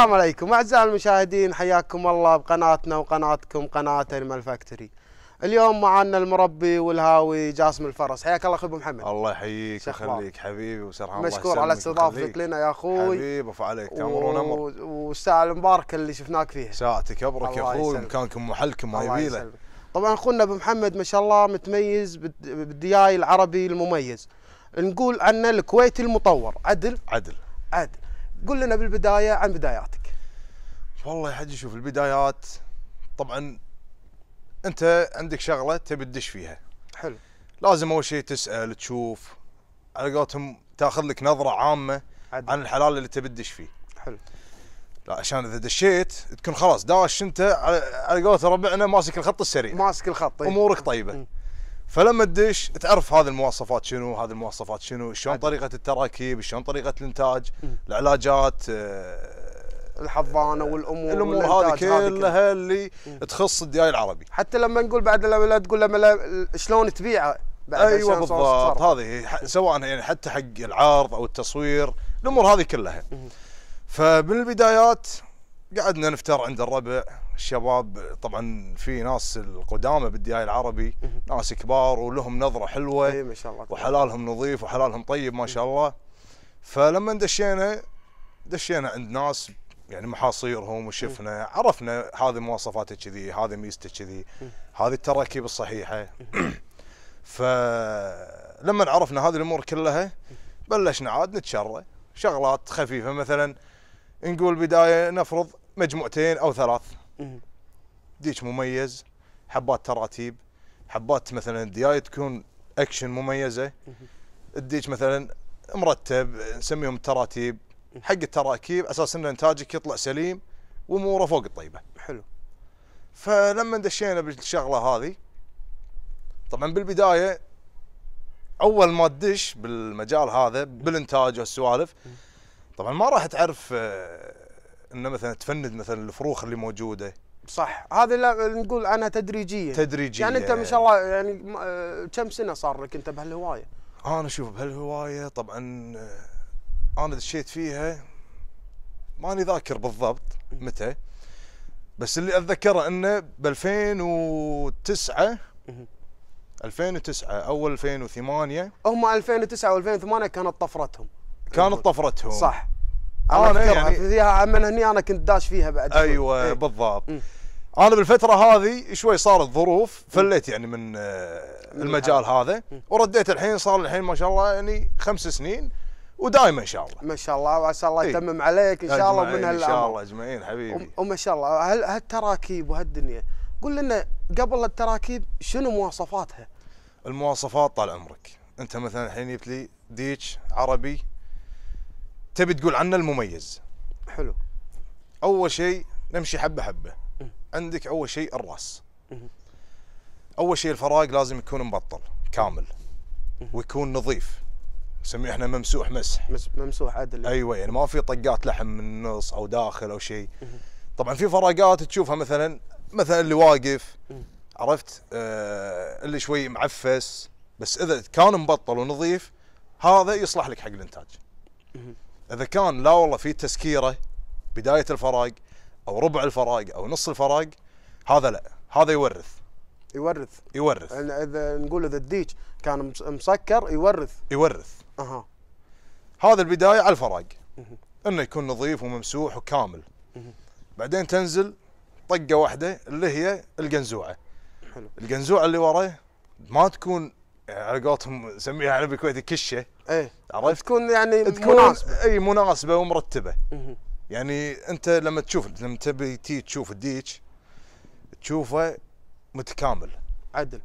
السلام عليكم اعزائي المشاهدين حياكم الله بقناتنا وقناتكم قناه انيمال فاكتوري. اليوم معنا المربي والهاوي جاسم الفرس، حياك الله اخوي ابو محمد. الله يحييك ويخليك حبيبي وسرحان مشكور على استضافتك لنا يا اخوي. حبيبي ابو عليك تامرون امر. والساعه المباركه اللي شفناك فيها. ساعتك ابرك يا اخوي مكانكم محلكم ما يبيله. طبعا اخونا ابو محمد ما شاء الله متميز بالدياي العربي المميز. نقول عنه الكويتي المطور، عدل؟ عدل. عدل. قل لنا بالبدايه عن بداياتك. والله يا حجي شوف البدايات طبعا انت عندك شغله تبي تدش فيها. حلو. لازم اول شيء تسال تشوف على قولتهم تاخذ لك نظره عامه عدل. عن الحلال اللي تبي تدش فيه. حلو. لا عشان اذا دشيت تكون خلاص داش انت على قولة ربعنا ماسك الخط السريع ماسك الخط طيب. امورك طيبه م. فلما تدش تعرف هذه المواصفات شنو هذه المواصفات شنو شلون طريقه التراكيب شلون طريقه الانتاج العلاجات آه، الحضانه آه، والامور الامور هذه كلها اللي تخص الدياي العربي حتى لما نقول بعد لما لا تقول لما شلون تبيعه بعد ايوه بالضبط هذه سواء يعني حتى حق العرض او التصوير الامور هذه كلها فمن البدايات قعدنا نفتر عند الربع الشباب طبعا في ناس القدامى بالدياي العربي ناس كبار ولهم نظره حلوه اي ما شاء الله وحلالهم نظيف وحلالهم طيب ما شاء الله فلما دشينا دشينا عند ناس يعني محاصيرهم وشفنا عرفنا هذه مواصفاته كذي هذه ميزته كذي هذه التراكيب الصحيحه فلما عرفنا هذه الامور كلها بلشنا عاد نتشرى شغلات خفيفه مثلا نقول بدايه نفرض مجموعتين او ثلاث ديش مميز حبات تراتيب حبات مثلا الدياي تكون اكشن مميزه الديش مثلا مرتب نسميهم تراتيب حق التراكيب اساس ان انتاجك يطلع سليم واموره فوق الطيبه حلو فلما دشينا بالشغله هذه طبعا بالبدايه اول ما تدش بالمجال هذا بالانتاج والسوالف طبعا ما راح تعرف آه، انه مثلا تفند مثلا الفروخ اللي موجوده صح هذه لا نقول عنها تدريجيه تدريجيه يعني انت ما شاء الله يعني آه، كم سنه صار لك انت بهالهوايه؟ انا شوف بهالهوايه طبعا آه، انا دشيت فيها ماني ذاكر بالضبط متى بس اللي اتذكره انه ب 2009 2009 او 2008 هم 2009 و2008 كانت طفرتهم كانت طفرتهم صح اه انا يعني فيها هني انا كنت داش فيها بعد ايوه ايه. بالضبط م. انا بالفتره هذه شوي صارت ظروف فليت يعني من آه، المجال هذا ورديت الحين صار الحين ما شاء الله يعني خمس سنين ودائما ان شاء الله ما شاء الله وعسى الله إيه. يتمم عليك ان شاء الله ومن هالامر ان شاء الله اجمعين حبيبي وما شاء الله هالتراكيب وهالدنيا قول لنا قبل التراكيب شنو مواصفاتها؟ المواصفات طال عمرك انت مثلا الحين جبت لي ديتش عربي تبي تقول عنه المميز حلو اول شيء نمشي حبه حبه عندك اول شيء الراس اول شيء الفراغ لازم يكون مبطل كامل ويكون نظيف نسميه احنا ممسوح مسح ممسوح عدل ايوه يعني ما في طقات لحم من النص او داخل او شيء طبعا في فراغات تشوفها مثلا مثلا اللي واقف عرفت آه اللي شوي معفس بس اذا كان مبطل ونظيف هذا يصلح لك حق الانتاج اذا كان لا والله في تسكيره بدايه الفراغ او ربع الفراغ او نص الفراغ هذا لا هذا يورث يورث يورث يعني اذا نقول اذا الديك كان مسكر يورث يورث اها هذا البدايه على الفراغ انه يكون نظيف وممسوح وكامل بعدين تنزل طقه واحده اللي هي القنزوعه حلو القنزوعه اللي وراه ما تكون يعني على قولتهم نسميها على يعني بالكويتي كشه ايه عرفت؟ تكون يعني مناسبه اي مناسبه ومرتبه يعني انت لما تشوف لما تبي تي تشوف الديتش تشوفه متكامل عدل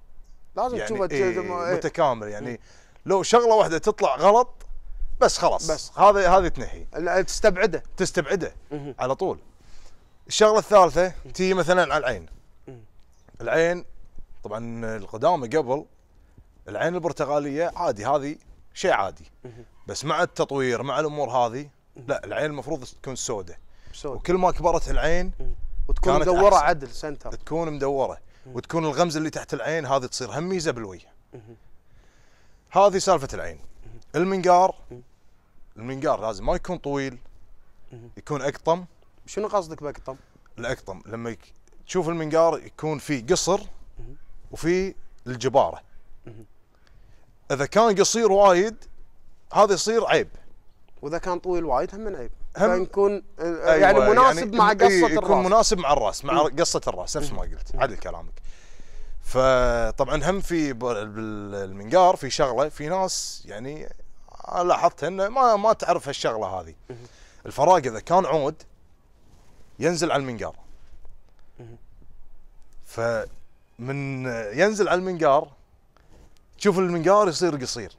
لازم يعني تشوفه ايه ايه متكامل يعني لو شغله واحده تطلع غلط بس خلاص بس هذا هذه تنهي تستبعده تستبعده على طول الشغله الثالثه تي مثلا على العين العين طبعا القدامى قبل العين البرتقاليه عادي هذه شيء عادي بس مع التطوير مع الامور هذه لا العين المفروض تكون سوداء وكل ما كبرت العين وتكون مدوره أحسن. عدل سنتر تكون مدوره وتكون الغمزه اللي تحت العين هذه تصير هم ميزه بالوجه هذه سالفه العين المنقار المنقار لازم ما يكون طويل يكون اقطم شنو قصدك باقطم؟ الاقطم لما تشوف المنقار يكون فيه قصر وفيه الجباره اذا كان قصير وايد هذا يصير عيب واذا كان طويل وايد هم عيب هم يكون آه، أيوة يعني, يعني مناسب يعني مع إيه، قصه الراس يكون مناسب مع الراس مع إيه. قصه الراس نفس ما قلت إيه. عدل كلامك فطبعا هم في بالمنقار في شغله في ناس يعني لاحظت انه ما ما تعرف هالشغله هذه الفراغ اذا كان عود ينزل على المنقار فمن ينزل على المنقار تشوف المنقار يصير قصير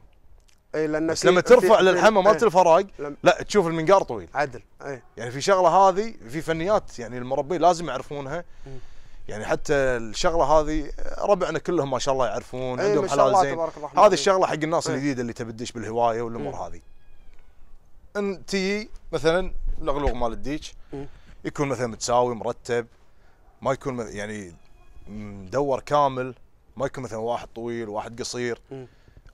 اي لان بس لما ترفع للحمه مالت الفراغ لا تشوف المنقار طويل عدل اي يعني في شغله هذه في فنيات يعني المربين لازم يعرفونها يعني حتى الشغله هذه ربعنا كلهم ما شاء الله يعرفون أيه حلال زين هذه الشغله حق الناس الجديده اللي تبي تدش بالهوايه والامور هذه ان مثلا الاغلوغ مال الديش يكون مثلا متساوي مرتب ما يكون يعني مدور كامل ما يكون مثلا واحد طويل وواحد قصير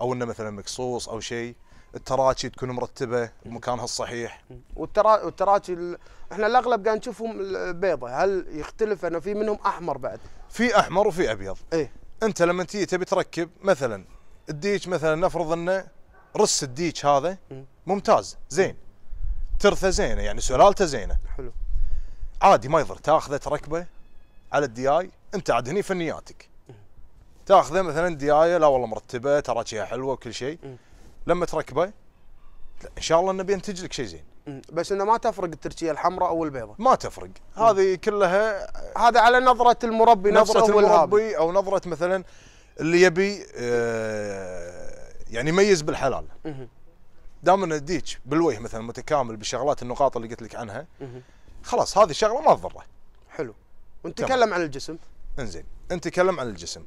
او انه مثلا مقصوص او شيء التراتشي تكون مرتبه بمكانها الصحيح والتراشي والتراتشي ال... احنا الاغلب قاعد نشوفهم بيضه هل يختلف انه في منهم احمر بعد في احمر وفي ابيض ايه انت لما تيجي تبي تركب مثلا الديش مثلا نفرض انه رس الديش هذا ممتاز زين ترثه زينه يعني سلالته زينه حلو عادي ما يضر تاخذه تركبه على الدياي انت عاد هني فنياتك تاخذه مثلا ديايه لا والله مرتبه تراكيها حلوه وكل شيء لما تركبه ان شاء الله انه بينتج لك شيء زين بس انه ما تفرق التركيه الحمراء او البيضاء ما تفرق هذه كلها هذا على نظره المربي نفسه نظره المربي او نظره مثلا اللي يبي آه، يعني يميز بالحلال دام انه ديك بالوجه مثلا متكامل بشغلات النقاط اللي قلت لك عنها خلاص هذه الشغله ما تضره حلو ونتكلم عن الجسم انزين نتكلم عن الجسم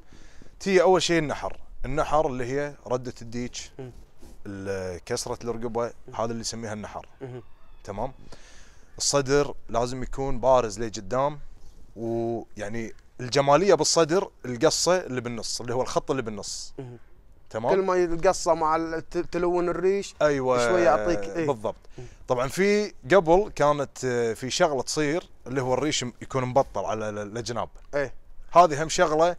تي اول شيء النحر النحر اللي هي رده الديك كسره الرقبه هذا اللي يسميها النحر تمام الصدر لازم يكون بارز لقدام ويعني الجماليه بالصدر القصه اللي بالنص اللي هو الخط اللي بالنص تمام كل ما القصه مع تلون الريش ايوه شوي يعطيك ايه؟ بالضبط طبعا في قبل كانت آه، في شغله تصير اللي هو الريش يكون مبطل على الاجناب ايه هذه هم شغله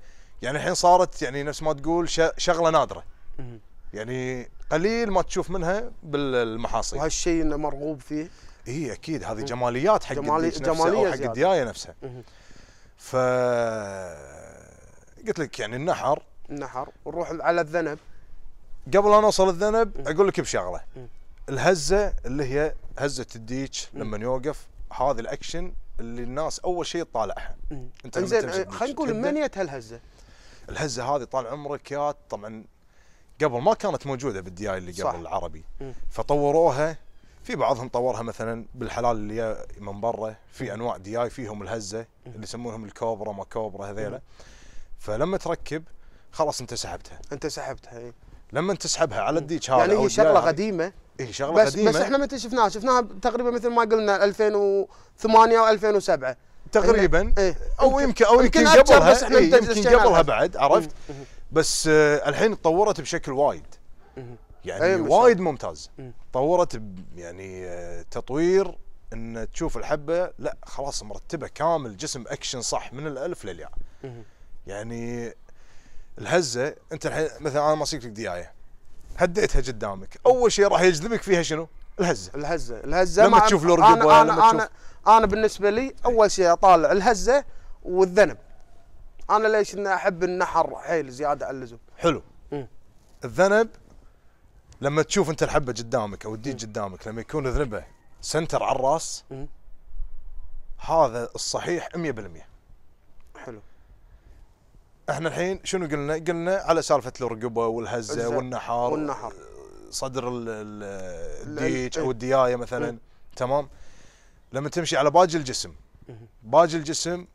يعني الحين صارت يعني نفس ما تقول شغله نادره يعني قليل ما تشوف منها بالمحاصيل وهالشيء انه مرغوب فيه اي اكيد هذه جماليات حق جمالي نفسها او حق الديايه نفسها ف قلت لك يعني النحر النحر ونروح على الذنب قبل ان اوصل الذنب اقول لك بشغله الهزه اللي هي هزه الديك لما يوقف هذه الاكشن اللي الناس اول شيء تطالعها انت زين خلينا نقول من يت هالهزه الهزه هذه طال عمرك يا طبعا قبل ما كانت موجوده بالدياي اللي قبل صح. العربي فطوروها في بعضهم طورها مثلا بالحلال اللي من برا في انواع دياي فيهم الهزه اللي يسمونهم الكوبرا ما كوبرا هذيلا فلما تركب خلاص انت سحبتها انت سحبتها اي لما تسحبها على الديك هذا يعني هي شغله قديمه اي شغله بس قديمه بس احنا متى شفناها؟ شفناها تقريبا مثل ما قلنا 2008 و2007 تقريبا إيه،, إيه؟ او يمكن او يمكن قبلها بس إيه، احنا يمكن قبلها بعد عرفت بس آه الحين تطورت بشكل وايد يعني أيوة، وايد ممتاز تطورت يعني آه، تطوير ان تشوف الحبه لا خلاص مرتبه كامل جسم اكشن صح من الالف للياء يعني الهزه انت الحين مثلا انا ماسك لك ديايه هديتها قدامك اول شيء راح يجذبك فيها شنو؟ الهزه الهزه الهزه لما تشوف بوي لما تشوف انا بالنسبه لي اول شيء اطالع الهزه والذنب انا ليش اني احب النحر حيل زياده عن اللزوم حلو مم. الذنب لما تشوف انت الحبه قدامك او الديج قدامك لما يكون ذنبه سنتر على الراس مم. هذا الصحيح 100% حلو احنا الحين شنو قلنا؟ قلنا على سالفه الرقبه والهزه والنحار والنحر صدر الديج او إيه. الديايه مثلا مم. تمام؟ لما تمشي على باقي الجسم باقي الجسم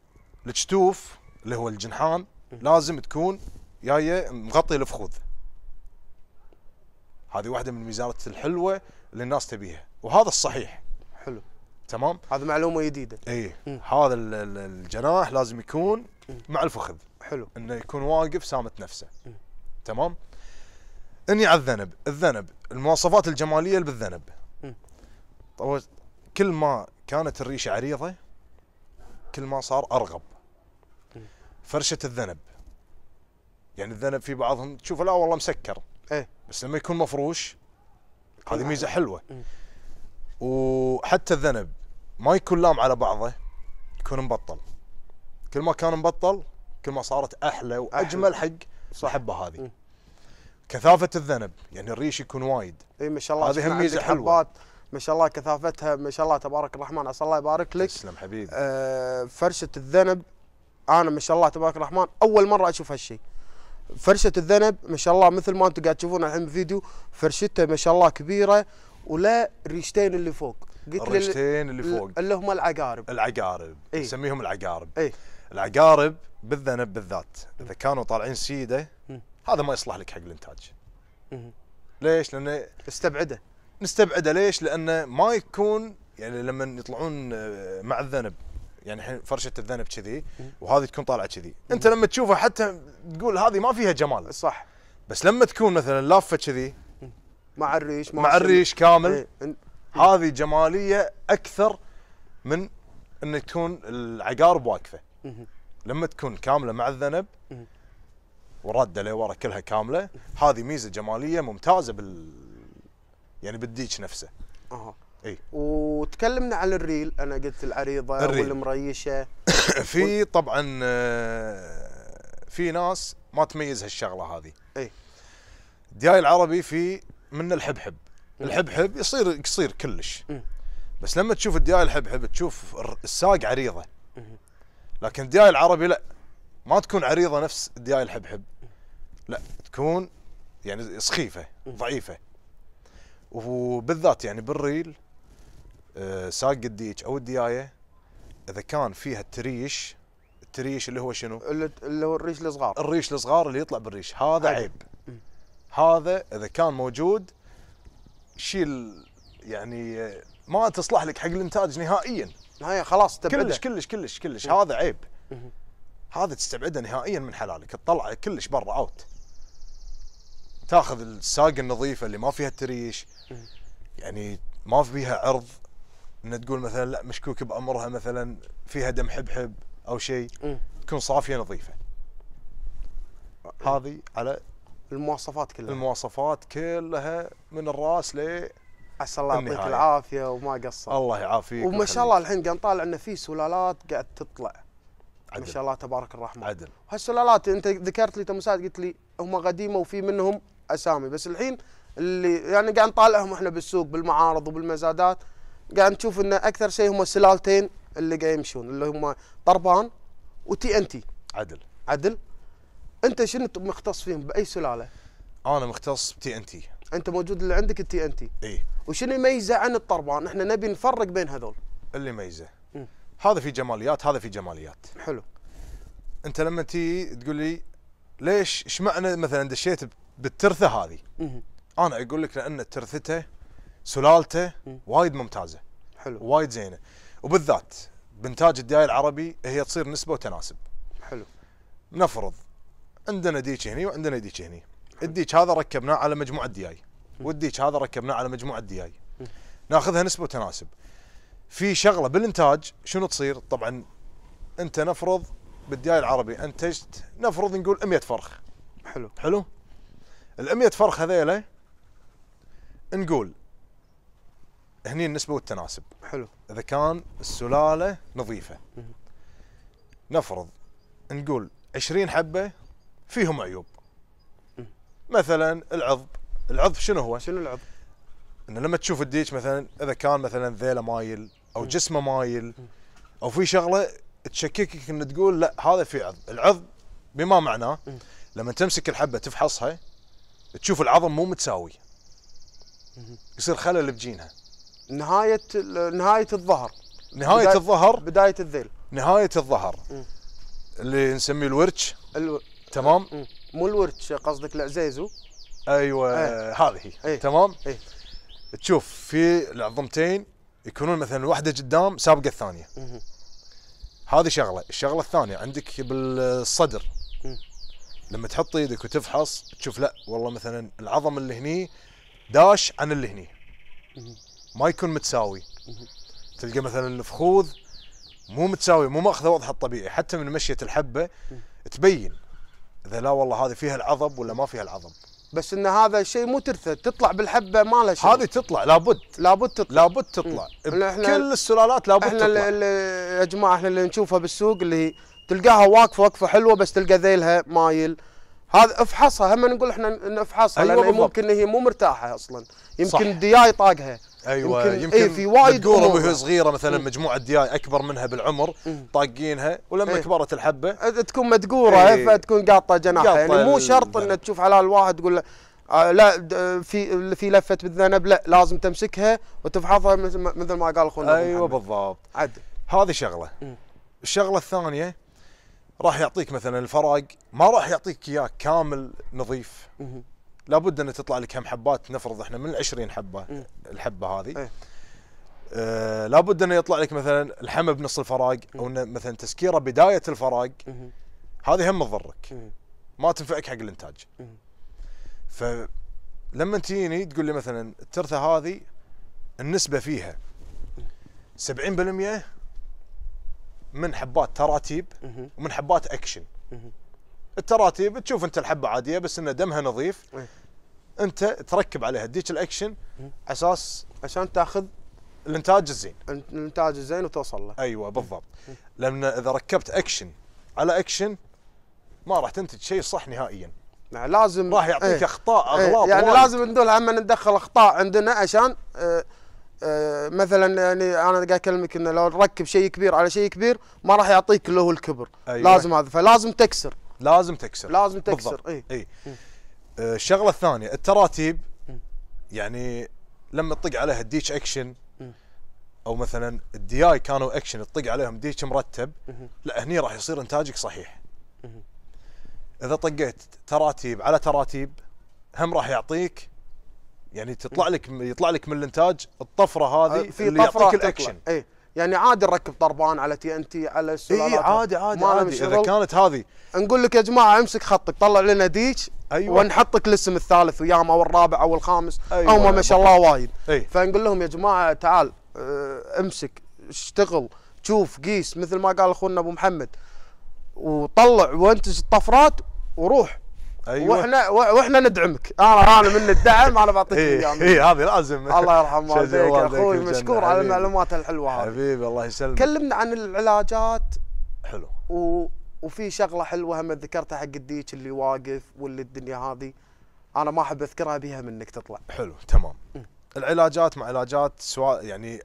الكتوف اللي هو الجنحان لازم تكون جايه مغطي الفخوذ هذه واحده من الميزات الحلوه اللي الناس تبيها وهذا الصحيح حلو تمام هذه معلومه جديده اي هذا الجناح لازم يكون مع الفخذ حلو انه يكون واقف سامت نفسه م. تمام اني على الذنب الذنب المواصفات الجماليه بالذنب طيب، كل ما كانت الريشه عريضه كل ما صار ارغب فرشه الذنب يعني الذنب في بعضهم تشوفه لا والله مسكر ايه بس لما يكون مفروش هذه ميزه حلوه وحتى الذنب ما يكون لام على بعضه يكون مبطل كل ما كان مبطل كل ما صارت احلى واجمل حق صاحبه هذه كثافه الذنب يعني الريش يكون وايد اي ما شاء الله هذه ميزه حلوه ما شاء الله كثافتها ما شاء الله تبارك الرحمن عسى الله يبارك لك تسلم حبيبي آه فرشه الذنب انا ما شاء الله تبارك الرحمن اول مره اشوف هالشيء فرشه الذنب ما شاء الله مثل ما انتم قاعد تشوفون الحين بالفيديو فرشته ما شاء الله كبيره ولا ريشتين اللي فوق قلت الريشتين اللي فوق اللي هم العقارب العقارب ايه؟ نسميهم العقارب ايه؟ العقارب بالذنب بالذات اذا كانوا طالعين سيده هذا ما يصلح لك حق الانتاج ليش؟ لانه استبعده نستبعده ليش؟ لانه ما يكون يعني لما يطلعون آه، مع الذنب يعني الحين فرشه الذنب كذي وهذه تكون طالعه كذي انت لما تشوفها حتى تقول هذه ما فيها جمال صح بس لما تكون مثلا لافه كذي مع الريش مع الريش كامل إيه، هذه جماليه اكثر من ان تكون العقارب واقفه لما تكون كامله مع الذنب وراده لورا كلها كامله هذه ميزه جماليه ممتازه بال يعني بالديك نفسه اها اي وتكلمنا عن الريل انا قلت العريضه الريل. والمريشه في طبعا آه، في ناس ما تميز هالشغله هذه اي دياي العربي في من الحبحب الحبحب يصير قصير كلش بس لما تشوف الدياي الحبحب تشوف الساق عريضه لكن الدياي العربي لا ما تكون عريضه نفس الدياي الحبحب لا تكون يعني سخيفه ضعيفه وبالذات يعني بالريل ساق آه، الديك او الديايه اذا كان فيها التريش التريش اللي هو شنو؟ اللي هو الريش الصغار الريش الصغار اللي يطلع بالريش هذا عيب, عيب. هذا اذا كان موجود شيل يعني ما تصلح لك حق الانتاج نهائيا هاي خلاص تبعده كلش كلش كلش كلش هذا عيب هذا تستبعده نهائيا من حلالك تطلعه كلش برا اوت تاخذ الساقه النظيفه اللي ما فيها تريش يعني ما فيها عرض ان تقول مثلا لا مشكوك بامرها مثلا فيها دم حبحب او شيء تكون صافيه نظيفه هذه على المواصفات كلها المواصفات كلها من الراس ل عسى الله يعطيك العافيه وما قصر الله يعافيك وما شاء الله الحين قاعد نطالع انه في سلالات قاعد تطلع عدل. ما شاء الله تبارك الرحمن عدل وهالسلالات انت ذكرت لي تمسات قلت لي هم قديمه وفي منهم اسامي بس الحين اللي يعني قاعد نطالعهم احنا بالسوق بالمعارض وبالمزادات قاعد نشوف ان اكثر شيء هم السلالتين اللي قاعد يمشون اللي هم طربان وتي ان تي عدل عدل انت شنو مختص فيهم باي سلاله؟ انا مختص بتي ان تي انت موجود اللي عندك التي ان تي اي وشنو يميزه عن الطربان؟ احنا نبي نفرق بين هذول اللي يميزه هذا في جماليات هذا في جماليات حلو انت لما تي تقول لي ليش ايش معنى مثلا دشيت بالترثه هذه انا اقول لك لان ترثته سلالته وايد ممتازه حلو وايد زينه وبالذات بانتاج الدياي العربي هي تصير نسبه وتناسب حلو نفرض عندنا ديك هني وعندنا ديك هني الديك هذا ركبناه على مجموعه دياي والديك هذا ركبناه على مجموعه دياي ناخذها نسبه وتناسب في شغله بالانتاج شنو تصير طبعا انت نفرض بالدياي العربي انتجت نفرض نقول 100 فرخ حلو حلو ال 100 فرخ هذيلا نقول هني النسبه والتناسب حلو اذا كان السلاله نظيفه نفرض نقول 20 حبه فيهم عيوب مثلا العظب العظب شنو هو؟ شنو العظب؟ انه لما تشوف الديك مثلا اذا كان مثلا ذيله مايل او جسمه مايل او في شغله تشككك ان تقول لا هذا في عظم العظم بما معناه لما تمسك الحبه تفحصها تشوف العظم مو متساوي يصير خلل بجينها نهايه نهايه الظهر نهايه بداية الظهر بدايه الذيل نهايه الظهر اللي نسميه الورش الو... تمام مو الورش قصدك العزيزو ايوه ايه. هذه ايه. تمام ايه. تشوف في العظمتين يكونون مثلا واحده قدام سابقه الثانيه هذه شغله الشغله الثانيه عندك بالصدر لما تحط ايدك وتفحص تشوف لا والله مثلا العظم اللي هني داش عن اللي هني ما يكون متساوي تلقى مثلا الفخوذ مو متساوي مو ماخذ وضعها الطبيعي حتى من مشيه الحبه تبين اذا لا والله هذه فيها العظم ولا ما فيها العظم بس ان هذا الشيء مو ترثه تطلع بالحبه ما لها شيء هذه تطلع لابد لابد تطلع لابد تطلع كل السلالات لابد احنا تطلع احنا يا جماعه احنا اللي نشوفها بالسوق اللي تلقاها واقفه وقفه حلوه بس تلقى ذيلها مايل هذا افحصها هم نقول احنا نفحصها أيوة لان ممكن هي مو مرتاحه اصلا يمكن الدياي طاقها ايوه يمكن, إيه، يمكن ايه في وايد قوره وهي صغيره مثلا مم. مجموعه دياي اكبر منها بالعمر طاقينها ولما ايه كبرت الحبه تكون مدقوره ايه, إيه، فتكون قاطه جناحها يعني مو شرط ان نعم. تشوف على الواحد تقول له آه لا في في لفه بالذنب لا لازم تمسكها وتفحصها مثل ما قال اخونا ايوه بالضبط عد هذه شغله مم. الشغله الثانيه راح يعطيك مثلا الفراغ ما راح يعطيك اياه كامل نظيف مم. لابد ان تطلع لك هم حبات نفرض احنا من 20 حبه م. الحبه هذه إيه. آه لابد انه يطلع لك مثلا الحمى بنص الفراغ او انه مثلا تسكيره بدايه الفراغ هذه هم تضرك ما تنفعك حق الانتاج فلما تجيني تقول لي مثلا الترثه هذه النسبه فيها 70% من حبات تراتيب ومن حبات اكشن التراتيب تشوف انت الحبه عاديه بس انه دمها نظيف إيه. انت تركب عليها تديك الاكشن على اساس عشان تاخذ الانتاج الزين الانتاج الزين وتوصل له ايوه بالضبط لان اذا ركبت اكشن على اكشن ما راح تنتج شيء صح نهائيا يعني لازم راح يعطيك ايه اخطاء إيه، اغلاط ايه يعني وايد. لازم ندول عما ندخل اخطاء عندنا عشان اه اه مثلا يعني انا قاعد اكلمك انه لو نركب شيء كبير على شيء كبير ما راح يعطيك اللي هو الكبر أيوة. لازم هذا فلازم تكسر لازم تكسر لازم تكسر ايه, اي آه، الشغله الثانيه التراتيب يعني لما تطق عليها الديتش اكشن او مثلا الدياي كانوا اكشن تطق عليهم ديتش مرتب لا هني راح يصير انتاجك صحيح اذا طقيت تراتيب على تراتيب هم راح يعطيك يعني تطلع لك يطلع لك من الانتاج الطفره هذه في آه، اللي طفرة يعطيك الاكشن اي يعني عادي نركب طربان على تي ان تي على السلالات اي عادي عادي, ما عادي اذا كانت هذه نقول لك يا جماعه امسك خطك طلع لنا ديك أيوة. ونحطك الاسم الثالث وياما او الرابع او الخامس أيوة هم ما أيوة. شاء الله وايد أيوة. فنقول لهم يا جماعه تعال آه، امسك اشتغل شوف قيس مثل ما قال اخونا ابو محمد وطلع وانتج الطفرات وروح ايوه واحنا واحنا ندعمك انا انا من الدعم انا بعطيك إيه، اياه اي هذه لازم الله يرحم والديك اخوي مشكور على المعلومات الحلوه هذه حبيبي الله يسلمك كلمنا عن العلاجات حلو و... وفي شغله حلوه هم ذكرتها حق الديك اللي واقف واللي الدنيا هذه انا ما احب اذكرها بيها منك تطلع حلو تمام م. العلاجات مع علاجات سواء يعني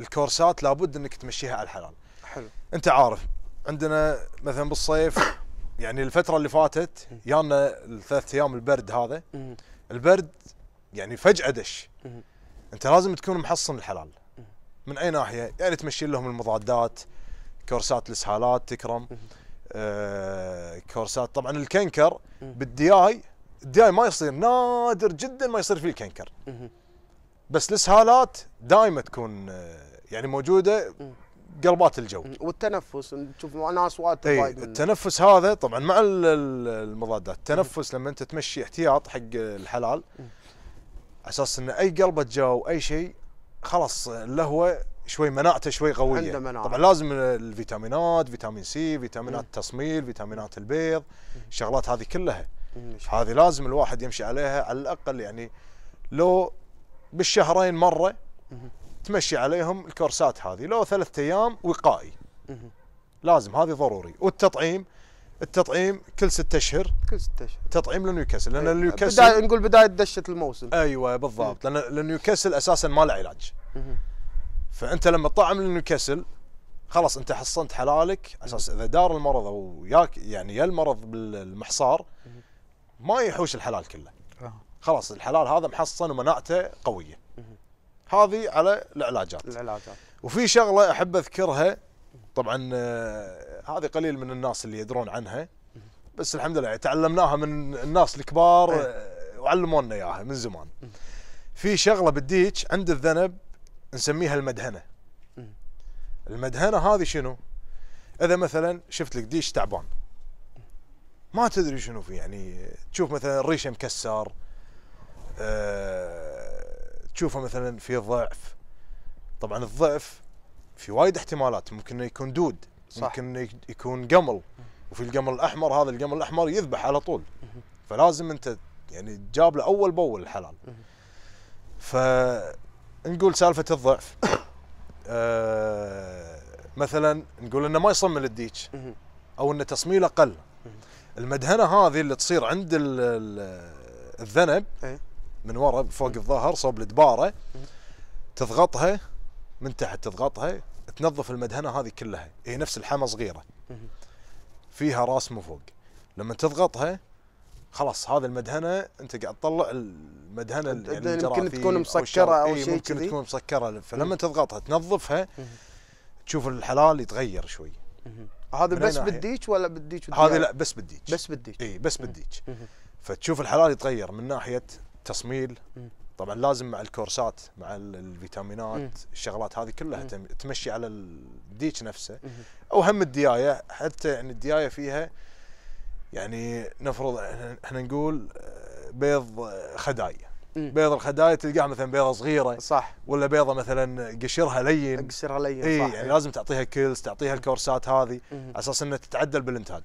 الكورسات لابد انك تمشيها على الحلال حلو انت عارف عندنا مثلا بالصيف يعني الفتره اللي فاتت يانا الثلاث ايام البرد هذا البرد يعني فجاه دش انت لازم تكون محصن الحلال من اي ناحيه يعني تمشي لهم المضادات كورسات الاسهالات تكرم آه كورسات طبعا الكنكر بالدياي الدياي ما يصير نادر جدا ما يصير فيه الكنكر بس الاسهالات دائما تكون آه، يعني موجوده قلبات الجو والتنفس تشوف ناس وايد اي التنفس هذا طبعا مع المضادات التنفس لما انت تمشي احتياط حق الحلال على اساس ان اي قلبه جو اي شيء خلاص هو شوي مناعته شوي قويه عنده مناعة. طبعا لازم الفيتامينات فيتامين سي فيتامينات التصميل فيتامينات البيض الشغلات هذه كلها هذه لازم الواحد يمشي عليها على الاقل يعني لو بالشهرين مره تمشي عليهم الكورسات هذه لو ثلاثة ايام وقائي لازم هذه ضروري والتطعيم التطعيم كل ستة اشهر كل ستة اشهر تطعيم لنيوكاسل لان إيه، نيوكاسل نقول بدايه دشه الموسم ايوه بالضبط لان نيوكاسل اساسا ما له علاج فانت لما تطعم لنيوكاسل خلاص انت حصنت حلالك اساس اذا دار المرض او ياك يعني يا المرض بالمحصار ما يحوش الحلال كله آه. خلاص الحلال هذا محصن ومناعته قويه هذه على العلاجات العلاجات وفي شغله احب اذكرها طبعا آه، هذه قليل من الناس اللي يدرون عنها بس الحمد لله تعلمناها من الناس الكبار إيه. آه، وعلمونا اياها من زمان في شغله بالديج عند الذنب نسميها المدهنه المدهنه هذه شنو اذا مثلا شفت لك ديش تعبان ما تدري شنو فيه يعني تشوف مثلا الريشه مكسر أه تشوفه مثلا في ضعف طبعا الضعف في وايد احتمالات ممكن انه يكون دود صح. ممكن انه يكون قمل وفي القمل الاحمر هذا القمل الاحمر يذبح على طول فلازم انت يعني تجاب له اول باول الحلال فنقول سالفه الضعف آه مثلا نقول انه ما يصمل الديك او انه تصميله قل المدهنه هذه اللي تصير عند الذنب إيه. من ورا فوق الظهر صوب الدباره تضغطها من تحت تضغطها تنظف المدهنه هذه كلها هي نفس الحمى صغيره فيها راس من فوق لما تضغطها خلاص هذا المدهنه انت قاعد تطلع المدهنه يعني إيه، ممكن تكون مسكره او, أو شيء ممكن تكون مسكره فلما تضغطها تنظفها تشوف الحلال يتغير شوي هذا بس بالديك ولا بالديك هذا لا بس بالديك بس بالديك اي بس بالديك فتشوف الحلال يتغير من ناحيه تصميل طبعا لازم مع الكورسات مع الفيتامينات مم. الشغلات هذه كلها مم. تمشي على الديك نفسه مم. او هم الديايه حتى يعني الديايه فيها يعني نفرض احنا نقول آه، بيض آه، خدايه بيض الخدايه تلقاها مثلا بيضه صغيره صح ولا بيضه مثلا قشرها لين قشرها لين اي يعني لازم تعطيها كيلز تعطيها الكورسات هذه على اساس انها تتعدل بالانتاج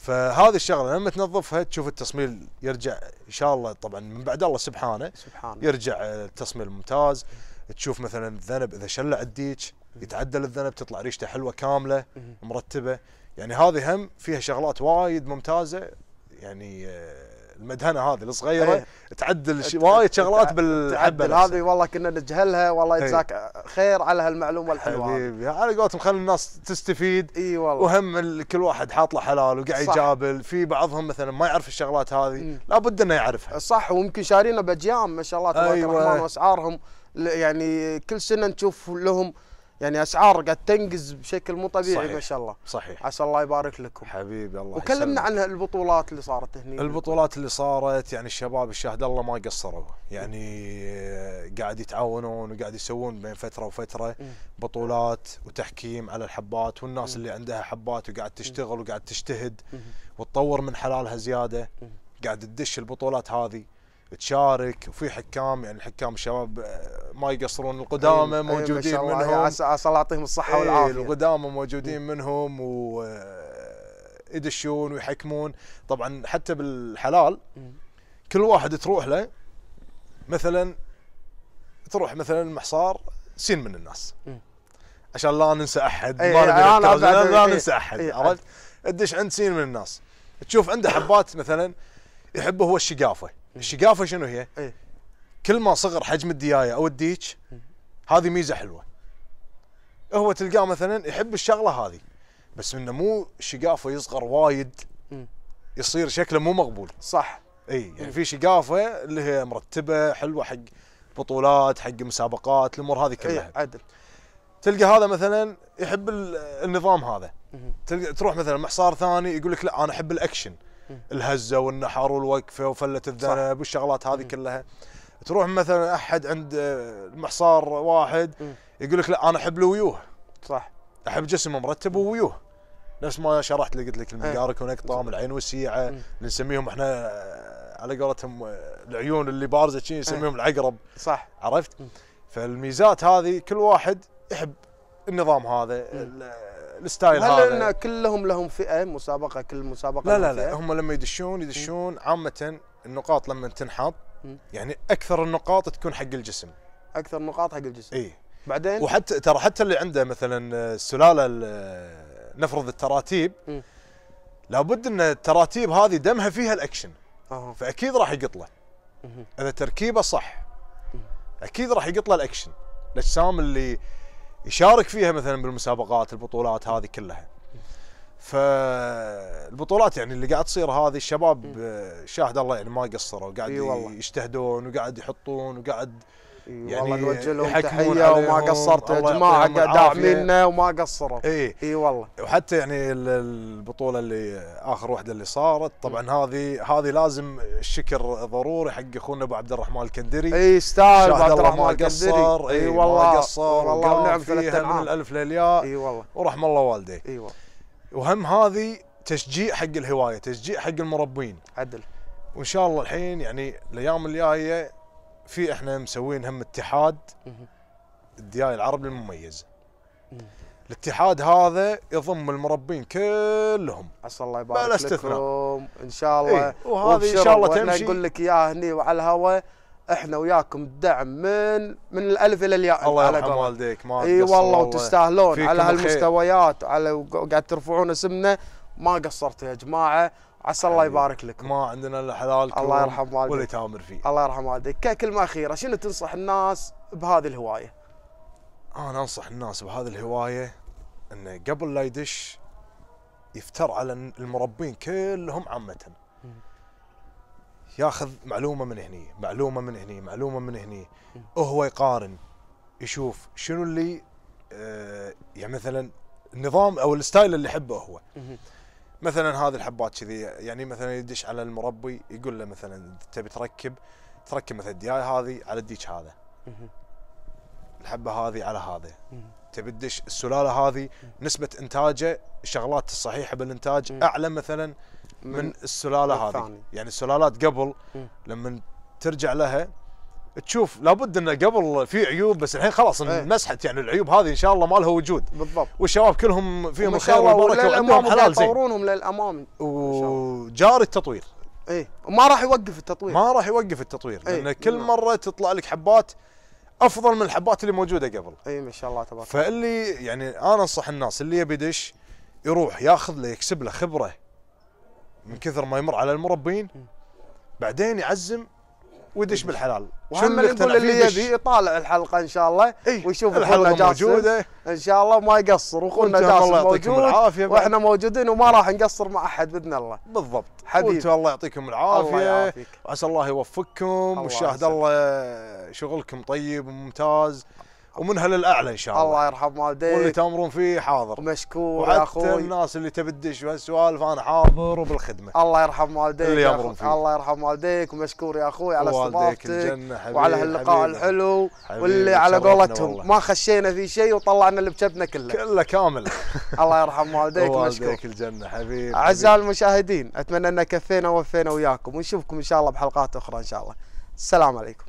فهذه الشغله لما تنظفها تشوف التصميل يرجع ان شاء الله طبعا من بعد الله سبحانه سبحانه يرجع التصميم ممتاز تشوف مثلا الذنب اذا شلع الديك يتعدل الذنب تطلع ريشته حلوه كامله مرتبه يعني هذه هم فيها شغلات وايد ممتازه يعني آه، المدهنه هذه الصغيره ايه تعدل وايد شغلات بالعبه هذه والله كنا نجهلها والله يجزاك ايه خير على هالمعلومه الحلوه حبيبي على قولتهم خلي الناس تستفيد اي والله وهم كل واحد حاط له حلال وقاعد يجابل في بعضهم مثلا ما يعرف الشغلات هذه لابد انه يعرفها صح ويمكن شارينا بجيام ما شاء الله تبارك أيوة. الرحمن واسعارهم يعني كل سنه نشوف لهم يعني اسعار قاعد تنقز بشكل مو طبيعي ما شاء الله صحيح عسى الله يبارك لكم حبيبي الله وكلمنا عن البطولات اللي صارت هنا البطولات اللي صارت يعني الشباب الشهد الله ما قصروا يعني آه، قاعد يتعاونون وقاعد يسوون بين فتره وفتره بطولات وتحكيم على الحبات والناس اللي عندها حبات وقاعد تشتغل وقاعد تجتهد وتطور من حلالها زياده قاعد تدش البطولات هذه تشارك وفي حكام يعني الحكام الشباب آه، ما يقصرون القدامى أيه موجودين أيه منهم يعني عسى الله يعطيهم الصحه أيه والعافيه القدامى موجودين منهم و آه، يدشون ويحكمون طبعا حتى بالحلال كل واحد تروح له مثلا تروح مثلا المحصار سين من الناس عشان لا ننسى احد إيه، ما نبي لا إيه، ننسى احد إيه، عرفت تدش عند سين من الناس تشوف عنده حبات مثلا يحبه هو الشقافه الشقافه شنو هي؟ إيه. كل ما صغر حجم الديايه او الديك هذه ميزه حلوه هو تلقاه مثلا يحب الشغله هذه بس انه مو شقافه يصغر وايد يصير شكله مو مقبول صح اي يعني إيه. في شقافه اللي هي مرتبه حلوه حق بطولات حق مسابقات الامور هذه كلها اي عدل تلقى هذا مثلا يحب النظام هذا تلقى تروح مثلا محصار ثاني يقول لك لا انا احب الاكشن الهزه والنحر والوقفه وفله الذنب والشغلات هذه كلها تروح مثلا احد عند آه، محصار واحد يقول لك لا انا احب الويوه صح احب جسمه مرتب وويوه نفس ما شرحت لك قلت إيه. لك المقارك ونقطام العين والسيعه اللي نسميهم احنا آه، على قولتهم آه، العيون اللي بارزه نسميهم إيه. العقرب صح عرفت؟ فالميزات هذه كل واحد يحب النظام هذا الستايل هذا هل كلهم لهم فئه مسابقه كل مسابقه لا لا لا هم لما يدشون يدشون عامه النقاط لما تنحط يعني اكثر النقاط تكون حق الجسم اكثر النقاط حق الجسم اي بعدين وحتى ترى حتى اللي عنده مثلا السلاله نفرض التراتيب لابد ان التراتيب هذه دمها فيها الاكشن فاكيد راح يقطله اذا تركيبه صح اكيد راح يقطله الاكشن الاجسام اللي يشارك فيها مثلا بالمسابقات البطولات هذه كلها فالبطولات يعني اللي قاعد تصير هذه الشباب آه، شاهد الله يعني ما قصروا قاعد يجتهدون وقاعد يحطون وقاعد يعني والله نوجه لهم تحيه وما قصرت يا جماعه داعمينا وما قصروا اي اي والله وحتى يعني البطوله اللي اخر واحده اللي صارت طبعا هذه هذه لازم الشكر ضروري حق اخونا ابو عبد الرحمن الكندري اي يستاهل ابو عبد الرحمن الكندري اي والله ما قصر والله ونعم فيها من الالف للياء اي والله ورحم الله والديه اي والله وهم هذه تشجيع حق الهوايه تشجيع حق المربين عدل وان شاء الله الحين يعني الايام الجايه في احنا مسوين هم اتحاد الدياي العربي المميز الاتحاد هذا يضم المربين كلهم عسى الله يبارك بلا استثناء ان شاء الله ايه وهذه ان شاء الله تمشي اقول لك اياها هني وعلى الهواء احنا وياكم الدعم من من الالف الى الياء الله يرحم والديك ما اي والله وتستاهلون على هالمستويات على قاعد ترفعون اسمنا ما قصرتوا يا جماعه عسى الله يعني يبارك لك ما عندنا الا حلال الله يرحم والديك واللي تامر فيه الله يرحم والديك ككلمه اخيره شنو تنصح الناس بهذه الهوايه؟ انا انصح الناس بهذه الهوايه انه قبل لا يدش يفتر على المربين كلهم عامه ياخذ معلومه من هني معلومه من هني معلومه من هني وهو يقارن يشوف شنو اللي آه، يعني مثلا النظام او الستايل اللي يحبه هو مثلا هذه الحبات كذي يعني مثلا يدش على المربي يقول له مثلا تبي تركب تركب مثلا الدياي هذه على الديش هذا الحبه هذه على هذا تبي تدش السلاله هذه نسبه انتاجه الشغلات الصحيحه بالانتاج اعلى مثلا من السلاله هذه يعني السلالات قبل لما ترجع لها تشوف لابد انه قبل في عيوب بس الحين خلاص انمسحت إيه. يعني العيوب هذه ان شاء الله ما لها وجود بالضبط والشباب كلهم فيهم الخير والبركه وعندهم حلال زين يطورونهم للامام وجاري التطوير ايه وما راح يوقف التطوير ما راح يوقف التطوير إيه. لان إيه؟ كل مره تطلع لك حبات افضل من الحبات اللي موجوده قبل اي ما شاء الله تبارك فاللي يعني انا انصح الناس اللي يبي يدش يروح ياخذ له يكسب له خبره من كثر ما يمر على المربين بعدين يعزم ويدش بالحلال وهم نقول اللي يبي يطالع الحلقه ان شاء الله ايه؟ ويشوف الحلقه موجوده ان شاء الله ما يقصر واخونا جاسم موجود واحنا موجودين وما راح نقصر مع احد باذن الله بالضبط حبيبي الله يعطيكم العافيه عسى الله يوفقكم والشاهد الله شغلكم طيب وممتاز ومنها للاعلى ان شاء الله الله يرحم والديك واللي تامرون فيه حاضر مشكور يا اخوي الناس اللي تبي تدش بهالسوالف انا حاضر وبالخدمه الله يرحم والديك اللي يامرون فيه الله يرحم والديك ومشكور يا اخوي على استضافتك وعلى هاللقاء الحلو واللي على قولتهم ما خشينا في شيء وطلعنا اللي بجبنا كله كله كامل الله يرحم والديك مشكور والديك الجنه حبيبي اعزائي المشاهدين اتمنى ان كفينا ووفينا وياكم ونشوفكم ان شاء الله بحلقات اخرى ان شاء الله السلام عليكم